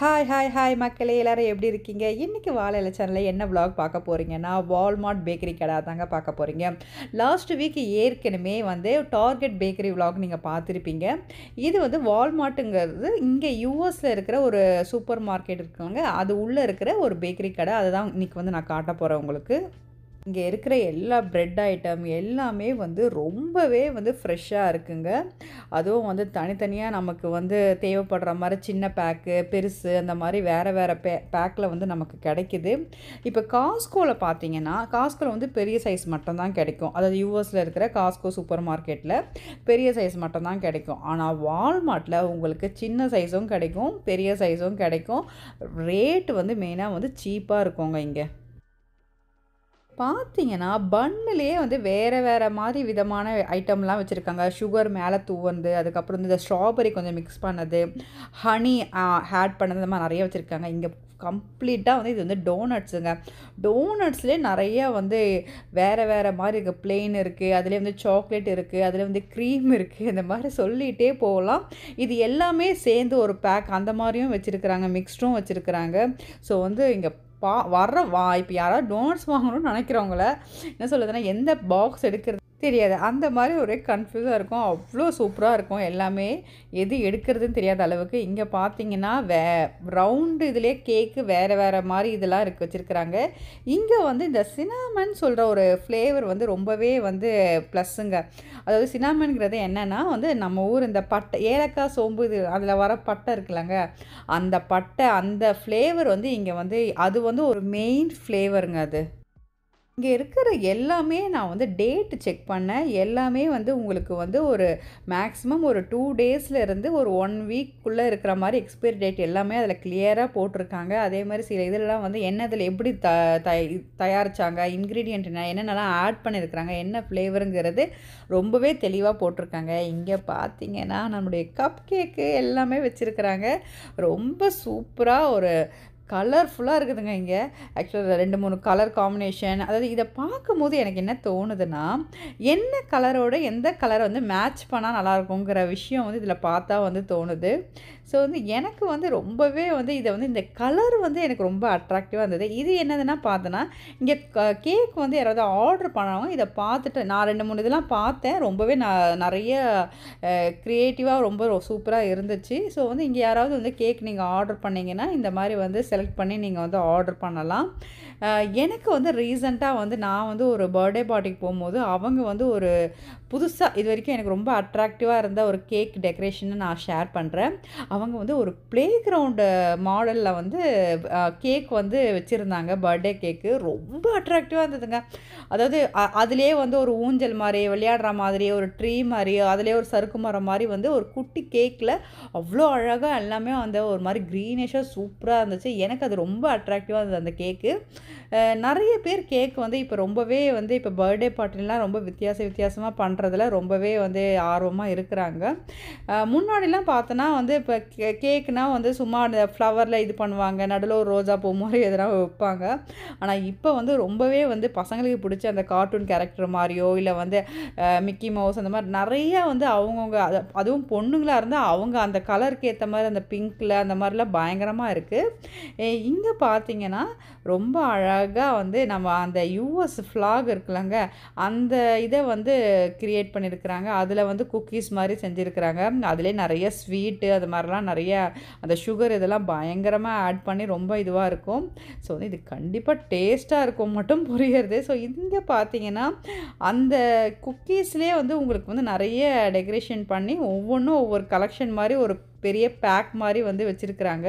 hi hi hi மக்களே எல்லோரும் எப்படி இருக்கீங்க இன்றைக்கி வாழை சேனலில் என்ன விலாக் பார்க்க போகிறீங்கன்னா வால்மார்ட் பேக்கரி கடை தாங்க பார்க்க போகிறீங்க லாஸ்ட் வீக் ஏற்கனவே வந்து டார்கெட் பேக்கரி விலாக் நீங்கள் பார்த்துருப்பீங்க இது வந்து வால்மார்ட்டுங்கிறது இங்கே யூஎஸில் இருக்கிற ஒரு சூப்பர் மார்க்கெட் இருக்குங்க அது உள்ளே இருக்கிற ஒரு பேக்கரி கடை அதை தான் இன்றைக்கி வந்து நான் காட்ட போகிறேன் உங்களுக்கு இங்கே இருக்கிற எல்லா ப்ரெட் ஐட்டம் எல்லாமே வந்து ரொம்பவே வந்து ஃப்ரெஷ்ஷாக இருக்குங்க அதுவும் வந்து தனித்தனியாக நமக்கு வந்து தேவைப்படுற மாதிரி சின்ன பேக்கு பெருசு அந்த மாதிரி வேறு வேறு பே பேக்கில் வந்து நமக்கு கிடைக்கிது இப்போ காஸ்கோவில் பார்த்தீங்கன்னா காஸ்கோவில் வந்து பெரிய சைஸ் மட்டும்தான் கிடைக்கும் அதாவது யூஎஸில் இருக்கிற காஸ்கோ சூப்பர் மார்க்கெட்டில் பெரிய சைஸ் மட்டும்தான் கிடைக்கும் ஆனால் வால்மார்ட்டில் உங்களுக்கு சின்ன சைஸும் கிடைக்கும் பெரிய சைஸும் கிடைக்கும் ரேட் வந்து மெயினாக வந்து சீப்பாக இருக்குங்க இங்கே பார்த்தீங்கன்னா பன்னிலேயே வந்து வேறு வேறு மாதிரி விதமான ஐட்டம்லாம் வச்சுருக்காங்க சுகர் மேலே தூவந்து அதுக்கப்புறம் வந்து இந்த ஸ்ட்ராபெரி கொஞ்சம் மிக்ஸ் பண்ணது ஹனி ஆட் பண்ணது இந்த மாதிரி நிறைய வச்சுருக்காங்க இங்கே கம்ப்ளீட்டாக வந்து இது வந்து டோனட்ஸுங்க டோனட்ஸ்லேயே நிறையா வந்து வேறு வேறு மாதிரி இருக்குது பிளெயின் இருக்குது அதிலே வந்து சாக்லேட் இருக்குது அதில் வந்து க்ரீம் இருக்குது இந்த மாதிரி சொல்லிகிட்டே போகலாம் இது எல்லாமே சேர்ந்து ஒரு பேக் அந்த மாதிரியும் வச்சுருக்குறாங்க மிக்ஸ்டும் வச்சுருக்குறாங்க ஸோ வந்து இங்கே பா வர்ற வா இப்போ யாராவது டோனட்ஸ் வாங்கணும்னு நினைக்கிறவங்கள என்ன சொல்லுதுன்னா எந்த பாக்ஸ் எடுக்கிறது தெரியாது அந்த மாதிரி ஒரே கன்ஃபியூஸாக இருக்கும் அவ்வளோ சூப்பராக இருக்கும் எல்லாமே எது எடுக்கிறதுன்னு தெரியாத அளவுக்கு இங்கே பார்த்தீங்கன்னா வே ரவுண்டு இதிலே கேக்கு வேறு வேறு மாதிரி இதெல்லாம் இருக்கு வச்சுருக்குறாங்க இங்கே வந்து இந்த சினாமன் சொல்கிற ஒரு ஃப்ளேவர் வந்து ரொம்பவே வந்து ப்ளஸ்ஸுங்க அதாவது சினாமன்கிறது என்னென்னா வந்து நம்ம ஊர் இந்த பட்டை ஏலக்காய் சோம்பு இது அதில் வர பட்டை இருக்குல்லங்க அந்த பட்டை அந்த ஃப்ளேவர் வந்து இங்கே வந்து அது வந்து ஒரு மெயின் ஃப்ளேவருங்க அது இங்கே இருக்கிற எல்லாமே நான் வந்து டேட் செக் பண்ணேன் எல்லாமே வந்து உங்களுக்கு வந்து ஒரு மேக்ஸிமம் ஒரு டூ டேஸ்லேருந்து ஒரு ஒன் வீக்குள்ளே இருக்கிற மாதிரி எக்ஸ்பைரி டேட் எல்லாமே அதில் கிளியராக போட்டிருக்காங்க அதே மாதிரி சில இதெல்லாம் வந்து என்ன இதில் எப்படி த தயாரித்தாங்க இன்க்ரீடியண்ட் என்ன என்னென்னலாம் ஆட் பண்ணியிருக்கிறாங்க என்ன ஃப்ளேவருங்கிறது ரொம்பவே தெளிவாக போட்டிருக்காங்க இங்கே பார்த்தீங்கன்னா நம்முடைய கப் கேக்கு எல்லாமே வச்சுருக்கிறாங்க ரொம்ப சூப்பராக ஒரு கலர்ஃபுல்லாக இருக்குதுங்க இங்கே ஆக்சுவலாக ரெண்டு மூணு கலர் காம்பினேஷன் அதாவது இதை பார்க்கும்போது எனக்கு என்ன தோணுதுன்னா என்ன கலரோட எந்த கலரை வந்து மேட்ச் பண்ணால் நல்லாயிருக்குங்கிற விஷயம் வந்து இதில் பார்த்தா வந்து தோணுது ஸோ வந்து எனக்கு வந்து ரொம்பவே வந்து இதை வந்து இந்த கலர் வந்து எனக்கு ரொம்ப அட்ராக்டிவாக இருந்தது இது என்னதுன்னா பார்த்தோன்னா இங்கே கேக் வந்து யாராவது ஆர்டர் பண்ணாலும் இதை பார்த்துட்டு நான் ரெண்டு மூணு இதெல்லாம் பார்த்தேன் ரொம்பவே நான் நிறைய க்ரியேட்டிவாக ரொம்ப சூப்பராக இருந்துச்சு ஸோ வந்து இங்கே யாராவது வந்து கேக் நீங்கள் ஆர்டர் பண்ணிங்கன்னா இந்த மாதிரி வந்து செலக்ட் பண்ணி நீங்கள் வந்து ஆர்டர் பண்ணலாம் எனக்கு வந்து ரீசண்டாக வந்து நான் வந்து ஒரு பர்த்டே பார்ட்டிக்கு போகும்போது அவங்க வந்து ஒரு புதுசாக இது வரைக்கும் எனக்கு ரொம்ப அட்ராக்டிவாக இருந்த ஒரு கேக் டெக்கரேஷனை நான் ஷேர் பண்ணுறேன் அவங்க வந்து ஒரு ப்ளே கிரவுண்டு மாடலில் வந்து கேக் வந்து வச்சுருந்தாங்க பர்த்டே கேக்கு ரொம்ப அட்ராக்டிவாக இருந்ததுங்க அதாவது அதுலேயே வந்து ஒரு ஊஞ்சல் மாதிரி விளையாடுற மாதிரி ஒரு ட்ரீ மாதிரி அதுலேயே ஒரு சறுக்கு மரம் மாதிரி வந்து ஒரு குட்டி கேக்கில் அவ்வளோ அழகாக எல்லாமே வந்து ஒரு மாதிரி க்ரீனிஷாக சூப்பராக இருந்துச்சு எனக்கு அது ரொம்ப அட்ராக்டிவாக இருந்தது அந்த கேக்கு நிறைய பேர் கேக் வந்து இப்போ ரொம்பவே வந்து இப்போ பர்த்டே பார்ட்டிலாம் ரொம்ப வித்தியாச வித்தியாசமாக பண்ணுறதுல ரொம்பவே வந்து ஆர்வமாக இருக்கிறாங்க முன்னாடிலாம் பார்த்தோன்னா வந்து இப்போ கே கேக்குனால் வந்து சும்மா அந்த ஃப்ளவரில் இது பண்ணுவாங்க நடுவில் ஒரு ரோஜா பூ மாதிரி எதனா வைப்பாங்க ஆனால் இப்போ வந்து ரொம்பவே வந்து பசங்களுக்கு பிடிச்ச அந்த கார்ட்டூன் கேரக்டர் மாதிரியோ இல்லை வந்து மிக்கி மவுஸ் அந்த மாதிரி நிறையா வந்து அவங்கவுங்க அதை அதுவும் பொண்ணுங்களாக இருந்தால் அவங்க அந்த கலருக்கு ஏற்ற மாதிரி அந்த பிங்க்கில் அந்த மாதிரிலாம் பயங்கரமாக இருக்குது இங்கே பார்த்தீங்கன்னா ரொம்ப அழகாக வந்து நம்ம அந்த யூஎஸ் ஃப்ளாக் இருக்குல்லங்க அந்த இதை வந்து கிரியேட் பண்ணியிருக்கிறாங்க அதில் வந்து குக்கீஸ் மாதிரி செஞ்சுருக்கிறாங்க அதிலே நிறைய ஸ்வீட்டு அது மாதிரிலாம் அதெல்லாம் நிறைய அந்த சுகர் இதெல்லாம் பயங்கரமாக ஆட் பண்ணி ரொம்ப இதுவாக இருக்கும் ஸோ வந்து இது கண்டிப்பாக டேஸ்ட்டாக இருக்கும் மட்டும் புரியுறது ஸோ இங்கே பார்த்தீங்கன்னா அந்த குக்கீஸ்லேயே வந்து உங்களுக்கு வந்து நிறைய டெக்கரேஷன் பண்ணி ஒவ்வொன்றும் ஒவ்வொரு கலெக்ஷன் மாதிரி ஒரு பெரிய பேக் மாதிரி வந்து வச்சுருக்குறாங்க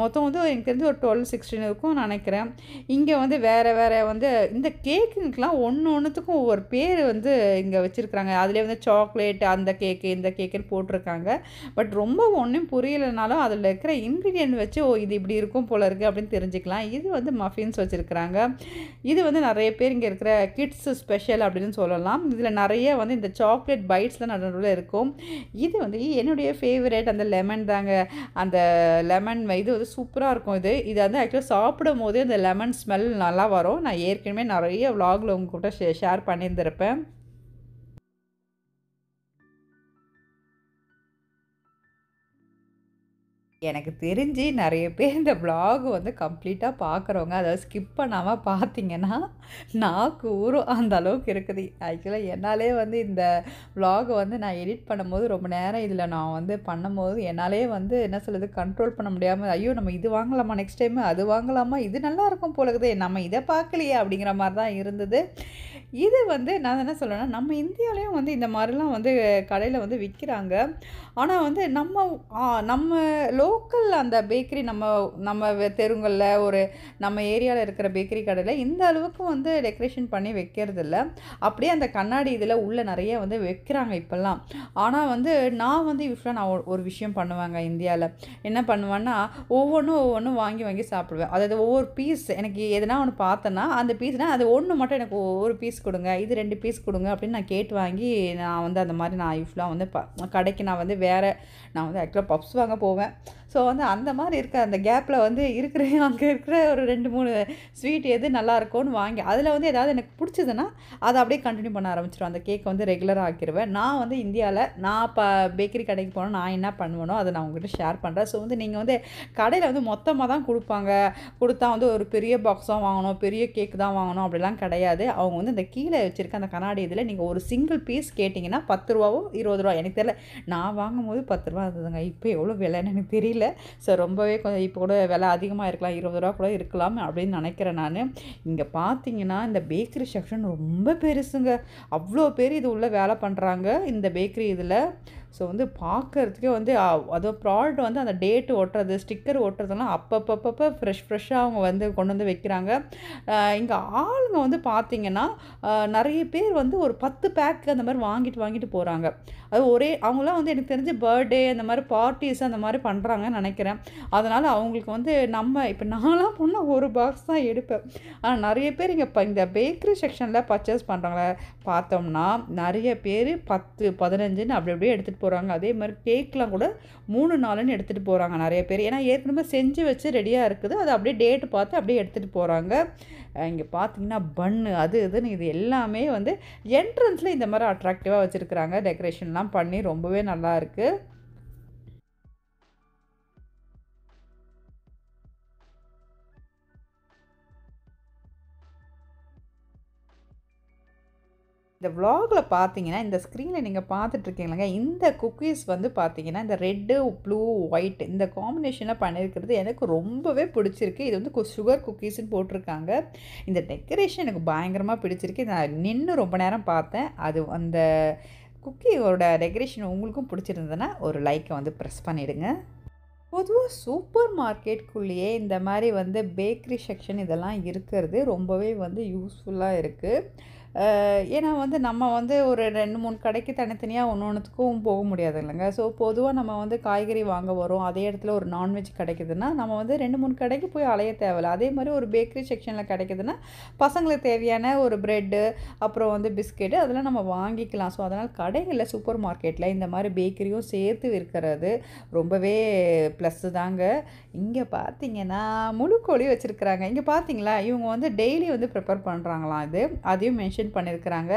மொத்தம் வந்து எனக்கு தெரிஞ்சு ஒரு டுவெல் சிக்ஸ்டீன் இருக்கும் நினைக்கிறேன் இங்கே வந்து வேறு வேறு வந்து இந்த கேக்குங்கெலாம் ஒன்று ஒன்றுத்துக்கும் ஒவ்வொரு பேர் வந்து இங்கே வச்சுருக்குறாங்க அதிலே வந்து சாக்லேட் அந்த கேக்கு இந்த கேக்குன்னு போட்டிருக்காங்க பட் ரொம்ப ஒன்றும் புரியலைனாலும் அதில் இருக்கிற இன்க்ரீடியன்ட் வச்சு ஓ இது இப்படி இருக்கும் போல் இருக்குது அப்படின்னு தெரிஞ்சுக்கலாம் இது வந்து மஃபின்ஸ் வச்சுருக்குறாங்க இது வந்து நிறைய பேர் இங்கே இருக்கிற கிட்ஸ் ஸ்பெஷல் அப்படின்னு சொல்லலாம் இதில் நிறைய வந்து இந்த சாக்லேட் பைட்ஸ்லாம் நடுவில் இருக்கும் இது வந்து என்னுடைய ஃபேவரட் ஹைலைட் அந்த லெமன் தாங்க அந்த லெமன் இது வந்து சூப்பராக இருக்கும் இது இது வந்து ஆக்சுவலாக சாப்பிடும் போதே அந்த லெமன் ஸ்மெல் நல்லா வரும் நான் ஏற்கனவே நிறைய விலாகில் உங்கள்கிட்ட ஷே ஷேர் பண்ணியிருந்திருப்பேன் எனக்கு தெரிஞ்சு நிறைய பேர் இந்த ப்ளாக் வந்து கம்ப்ளீட்டாக பார்க்குறவங்க அதை ஸ்கிப் பண்ணாமல் பார்த்தீங்கன்னா நாக்கு ஊறும் அந்த அளவுக்கு இருக்குது ஆக்சுவலாக என்னாலே வந்து இந்த ப்ளாகை வந்து நான் எடிட் பண்ணும்போது ரொம்ப நேரம் இதில் நான் வந்து பண்ணும்போது என்னாலே வந்து என்ன சொல்லுது கண்ட்ரோல் பண்ண முடியாமல் ஐயோ நம்ம இது வாங்கலாமா நெக்ஸ்ட் டைம் அது வாங்கலாமா இது நல்லாயிருக்கும் இருக்கும் நம்ம இதை பார்க்கலையே அப்படிங்கிற மாதிரி தான் இருந்தது இது வந்து நான் என்ன சொல்கிறேன்னா நம்ம இந்தியாவிலையும் வந்து இந்த மாதிரிலாம் வந்து கடையில் வந்து விற்கிறாங்க ஆனால் வந்து நம்ம நம்ம லோக்கல் அந்த பேக்கரி நம்ம நம்ம தெருங்களில் ஒரு நம்ம ஏரியாவில் இருக்கிற பேக்கரி கடையில் இந்த அளவுக்கு வந்து டெக்கரேஷன் பண்ணி வைக்கிறதில்ல அப்படியே அந்த கண்ணாடி இதில் உள்ளே நிறைய வந்து வைக்கிறாங்க இப்போல்லாம் ஆனால் வந்து நான் வந்து யூஸ்வலாக நான் ஒரு விஷயம் பண்ணுவேங்க இந்தியாவில் என்ன பண்ணுவேன்னா ஒவ்வொன்றும் ஒவ்வொன்றும் வாங்கி வாங்கி சாப்பிடுவேன் அதாவது ஒவ்வொரு பீஸ் எனக்கு எதுனா ஒன்று பார்த்தேன்னா அந்த பீஸ்னால் அது ஒன்று மட்டும் எனக்கு ஒவ்வொரு பீஸ் பீஸ் கொடுங்க இது ரெண்டு பீஸ் கொடுங்க அப்படின்னு நான் கேட்டு வாங்கி நான் வந்து அந்த மாதிரி நான் ஐஃப்லாம் வந்து ப கடைக்கு நான் வந்து வேறு நான் வந்து ஆக்சுவலாக பப்ஸ் வாங்க போவேன் ஸோ வந்து அந்த மாதிரி இருக்க அந்த கேப்பில் வந்து இருக்கிற அங்கே இருக்கிற ஒரு ரெண்டு மூணு ஸ்வீட் எது நல்லாயிருக்கும்னு வாங்கி அதில் வந்து ஏதாவது எனக்கு பிடிச்சதுன்னா அதை அப்படியே கண்டினியூ பண்ண ஆரம்பிச்சிடும் அந்த கேக்கை வந்து ரெகுலராக ஆக்கிடுவேன் நான் வந்து இந்தியாவில் நான் இப்போ பேக்கரி கடைக்கு போனால் நான் என்ன பண்ணுவேனோ அதை நான் உங்கள்கிட்ட ஷேர் பண்ணுறேன் ஸோ வந்து நீங்கள் வந்து கடையில் வந்து மொத்தமாக தான் கொடுப்பாங்க கொடுத்தா வந்து ஒரு பெரிய பாக்ஸாக வாங்கணும் பெரிய கேக் தான் வாங்கணும் அப்படிலாம் கிடையாது அவங்க வந்து இந்த கீழே வச்சுருக்க அந்த கண்ணாடி இதில் நீங்கள் ஒரு சிங்கிள் பீஸ் கேட்டிங்கன்னா பத்து ரூபாவோ இருபது ரூபா எனக்கு தெரில நான் வாங்கும் போது பத்து ரூபா இருந்ததுங்க இப்போ எவ்வளோ விலைன்னு எனக்கு தெரியல ஸோ ரொம்பவே கொஞ்சம் இப்போ கூட விலை அதிகமாக இருக்கலாம் இருபது ரூபா கூட இருக்கலாம் அப்படின்னு நினைக்கிறேன் நான் இங்கே பார்த்தீங்கன்னா இந்த பேக்கரி செக்ஷன் ரொம்ப பெருசுங்க அவ்வளோ பேர் இது உள்ளே வேலை பண்ணுறாங்க இந்த பேக்கரி இதில் ஸோ வந்து பார்க்குறதுக்கே வந்து அதுவும் ப்ராடக்ட் வந்து அந்த டேட்டு ஓட்டுறது ஸ்டிக்கர் ஓட்டுறதுலாம் அப்பப்பப்பப்போ ஃப்ரெஷ் ஃப்ரெஷ்ஷாக அவங்க வந்து கொண்டு வந்து வைக்கிறாங்க இங்கே ஆளுங்க வந்து பார்த்திங்கன்னா நிறைய பேர் வந்து ஒரு பத்து பேக் அந்த மாதிரி வாங்கிட்டு வாங்கிட்டு போகிறாங்க அது ஒரே அவங்களாம் வந்து எனக்கு தெரிஞ்சு பர்த்டே அந்த மாதிரி பார்ட்டிஸ் அந்த மாதிரி பண்ணுறாங்கன்னு நினைக்கிறேன் அதனால் அவங்களுக்கு வந்து நம்ம இப்போ நான்லாம் போனால் ஒரு பாக்ஸ் தான் எடுப்பேன் ஆனால் நிறைய பேர் இங்கே இப்போ இந்த பேக்கரி செக்ஷனில் பர்ச்சேஸ் பண்ணுறாங்கள பார்த்தோம்னா நிறைய பேர் பத்து பதினஞ்சுன்னு அப்படி அப்படியே எடுத்துகிட்டு எடுத்துகிட்டு போகிறாங்க அதே மாதிரி கேக்லாம் கூட மூணு நாளுன்னு எடுத்துகிட்டு போகிறாங்க நிறைய பேர் ஏன்னா ஏற்கனவே செஞ்சு வச்சு ரெடியாக இருக்குது அதை அப்படியே டேட்டு பார்த்து அப்படியே எடுத்துகிட்டு போகிறாங்க இங்கே பார்த்தீங்கன்னா பன்னு அது இதுன்னு இது எல்லாமே வந்து என்ட்ரன்ஸில் இந்த மாதிரி அட்ராக்டிவாக வச்சுருக்குறாங்க டெக்கரேஷன்லாம் பண்ணி ரொம்பவே நல்லா இருக்குது இந்த விலாகில் பார்த்தீங்கன்னா இந்த ஸ்க்ரீனில் நீங்கள் பார்த்துட்ருக்கீங்களா இந்த குக்கீஸ் வந்து பார்த்தீங்கன்னா இந்த ரெட்டு ப்ளூ ஒயிட் இந்த காம்பினேஷனில் பண்ணியிருக்கிறது எனக்கு ரொம்பவே பிடிச்சிருக்கு இது வந்து சுகர் குக்கீஸ்ன்னு போட்டிருக்காங்க இந்த டெக்கரேஷன் எனக்கு பயங்கரமாக பிடிச்சிருக்கு நான் நின்று ரொம்ப நேரம் பார்த்தேன் அது அந்த குக்கியோட டெக்கரேஷன் உங்களுக்கும் பிடிச்சிருந்ததுன்னா ஒரு லைக்கை வந்து ப்ரெஸ் பண்ணிவிடுங்க பொதுவாக சூப்பர் மார்க்கெட்டுக்குள்ளேயே இந்த மாதிரி வந்து பேக்கரி செக்ஷன் இதெல்லாம் இருக்கிறது ரொம்பவே வந்து யூஸ்ஃபுல்லாக இருக்குது ஏன்னா வந்து நம்ம வந்து ஒரு ரெண்டு மூணு கடைக்கு தனித்தனியாக ஒன்று ஒன்றுத்துக்கும் போக முடியாது இல்லைங்க ஸோ பொதுவாக நம்ம வந்து காய்கறி வாங்க வரோம் அதே இடத்துல ஒரு நான்வெஜ் கிடைக்குதுன்னா நம்ம வந்து ரெண்டு மூணு கடைக்கு போய் அலைய தேவையில்ல அதே மாதிரி ஒரு பேக்கரி செக்ஷனில் கிடைக்குதுன்னா பசங்களுக்கு தேவையான ஒரு ப்ரெட்டு அப்புறம் வந்து பிஸ்கெட்டு அதெல்லாம் நம்ம வாங்கிக்கலாம் ஸோ அதனால் கடைகளில் சூப்பர் மார்க்கெட்டில் இந்த மாதிரி பேக்கரியும் சேர்த்து விற்கிறது ரொம்பவே ப்ளஸ்ஸு தாங்க இங்கே பார்த்தீங்கன்னா முழு கோழி வச்சுருக்குறாங்க இங்கே பார்த்தீங்களா இவங்க வந்து டெய்லி வந்து ப்ரிப்பேர் பண்ணுறாங்களாம் இது அதையும் மென்ஷன் மென்ஷன் பண்ணியிருக்கிறாங்க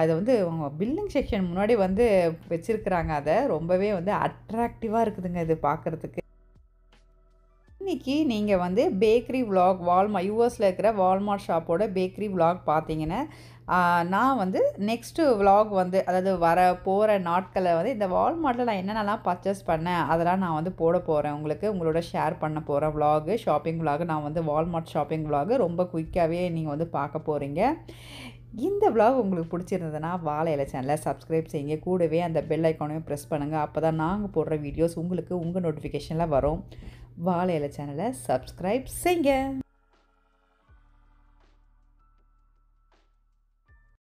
அதை வந்து அவங்க பில்லிங் செக்ஷன் முன்னாடி வந்து வச்சுருக்கிறாங்க அதை ரொம்பவே வந்து அட்ராக்டிவாக இருக்குதுங்க இது பார்க்குறதுக்கு இன்றைக்கி நீங்கள் வந்து பேக்கரி விலாக் வால்மா யூஎஸில் இருக்கிற வால்மார்ட் ஷாப்போட பேக்கரி விலாக் பார்த்தீங்கன்னா நான் வந்து நெக்ஸ்ட்டு விலாக் வந்து அதாவது வர போகிற நாட்களை வந்து இந்த வால்மார்ட்டில் நான் என்னென்னலாம் பர்ச்சேஸ் பண்ணேன் அதெல்லாம் நான் வந்து போட போகிறேன் உங்களுக்கு உங்களோட ஷேர் பண்ண போகிறேன் விலாகு ஷாப்பிங் விலாகு நான் வந்து வால்மார்ட் ஷாப்பிங் விலாகு ரொம்ப குயிக்காகவே நீங்கள் வந்து பார்க்க போகிறீங்க இந்த விலாக் உங்களுக்கு பிடிச்சிருந்ததுன்னா வாழை இலை சேனலை சப்ஸ்கிரைப் செய்யுங்க கூடவே அந்த பெல் ஐக்கானையும் ப்ரெஸ் பண்ணுங்கள் அப்போ தான் நாங்கள் போடுற வீடியோஸ் உங்களுக்கு உங்கள் நோட்டிஃபிகேஷனில் வரும் வாழை இலை சேனலை சப்ஸ்கிரைப் செய்யுங்க